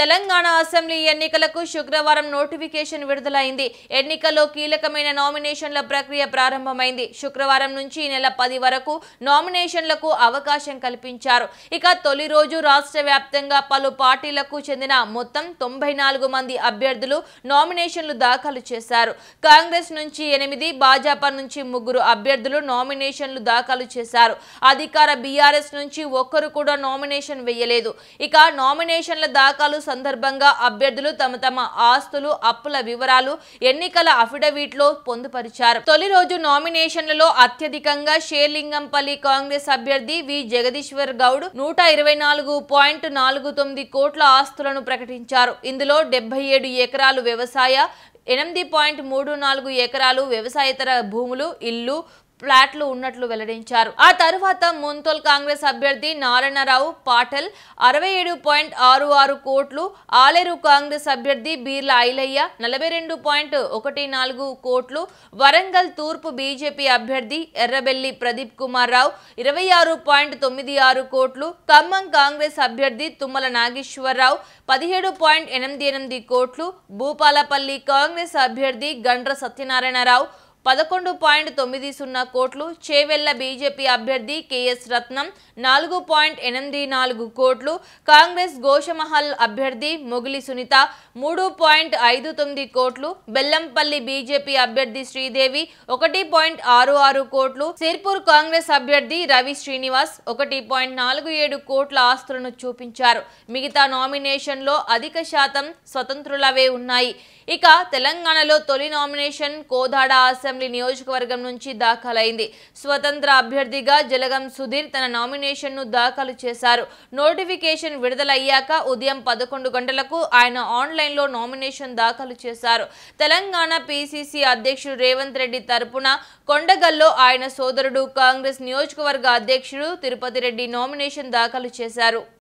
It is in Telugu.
తెలంగాణ అసెంబ్లీ ఎన్నికలకు శుక్రవారం నోటిఫికేషన్ విడుదలైంది ఎన్నికల్లో కీలకమైన నామినేషన్ల ప్రక్రియ ప్రారంభమైంది శుక్రవారం నుంచి ఈ నెల పది వరకు నామినేషన్లకు అవకాశం కల్పించారు ఇక తొలి రోజు రాష్ట్ర వ్యాప్తంగా పలు పార్టీలకు చెందిన మొత్తం తొంభై మంది అభ్యర్థులు నామినేషన్లు దాఖలు చేశారు కాంగ్రెస్ నుంచి ఎనిమిది భాజపా నుంచి ముగ్గురు అభ్యర్థులు నామినేషన్లు దాఖలు చేశారు అధికార బీఆర్ఎస్ నుంచి ఒక్కరు కూడా నామినేషన్ వేయలేదు ఇక నామినేషన్ల దాఖలు సందర్భంగా అభ్యర్థులు తమ తమ ఆస్తులు అప్పుల వివరాలు ఎన్నికల అఫిడవిట్లో పొందుపరిచారు తొలి రోజు నామినేషన్లలో అత్యధికంగా షేర్లింగంపల్లి కాంగ్రెస్ అభ్యర్థి వి జగదీశ్వర్ గౌడ్ నూట ఇరవై నాలుగు పాయింట్ నాలుగు తొమ్మిది కోట్ల ఆస్తులను ప్రకటించారు ఇందులో డెబ్బై ఏడు ఎకరాలు వ్యవసాయ ఎనిమిది పాయింట్ మూడు నాలుగు ఎకరాలు వ్యవసాయేతర భూములు ఇల్లు ఫ్లాట్లు ఉన్నట్లు వెల్లడించారు ఆ తరువాత ముంతోల్ కాంగ్రెస్ అభ్యర్థి నారాయణరావు పాటల్ అరవై ఏడు పాయింట్ ఆరు ఆరు కోట్లు ఆలేరు కాంగ్రెస్ అభ్యర్థి బీర్ల ఐలయ్య నలభై రెండు పాయింట్ ఒకటి నాలుగు కోట్లు వరంగల్ తూర్పు బీజేపీ అభ్యర్థి ఎర్రబెల్లి ప్రదీప్ కుమార్ రావు ఇరవై ఆరు పాయింట్ తొమ్మిది ఆరు కోట్లు ఖమ్మం కాంగ్రెస్ అభ్యర్థి తుమ్మల నాగేశ్వరరావు పదిహేడు పాయింట్ ఎనిమిది ఎనిమిది కోట్లు భూపాలపల్లి కాంగ్రెస్ అభ్యర్థి గండ్ర సత్యనారాయణరావు పదకొండు పాయింట్ తొమ్మిది సున్నా కోట్లు చేవెళ్ల బీజేపీ అభ్యర్థి కెఎస్ రత్నం నాలుగు పాయింట్ ఎనిమిది నాలుగు కోట్లు కాంగ్రెస్ గోషమహల్ అభ్యర్థి మొగిలి సునీత మూడు పాయింట్ ఐదు తొమ్మిది కోట్లు బెల్లంపల్లి బీజేపీ అభ్యర్థి శ్రీదేవి ఒకటి పాయింట్ ఆరు ఆరు కోట్లు సిర్పూర్ కాంగ్రెస్ అభ్యర్థి రవి శ్రీనివాస్ ఒకటి పాయింట్ నాలుగు ఏడు కోట్ల ఆస్తులను చూపించారు మిగతా నామినేషన్లో అధిక శాతం స్వతంత్రులవే ఉన్నాయి ఇక తెలంగాణలో తొలి నామినేషన్ కోదాడ ఆశ అసెంబ్లీ నియోజకవర్గం నుంచి దాఖలైంది స్వతంత్ర అభ్యర్థిగా జలగం సుధీర్ తన నామినేషన్ను దాఖలు చేశారు నోటిఫికేషన్ విడుదలయ్యాక ఉదయం పదకొండు గంటలకు ఆయన ఆన్లైన్లో నామినేషన్ దాఖలు చేశారు తెలంగాణ పిసిసి అధ్యక్షుడు రేవంత్ రెడ్డి తరపున కొండగల్లో ఆయన సోదరుడు కాంగ్రెస్ నియోజకవర్గ అధ్యక్షుడు తిరుపతి రెడ్డి నామినేషన్ దాఖలు చేశారు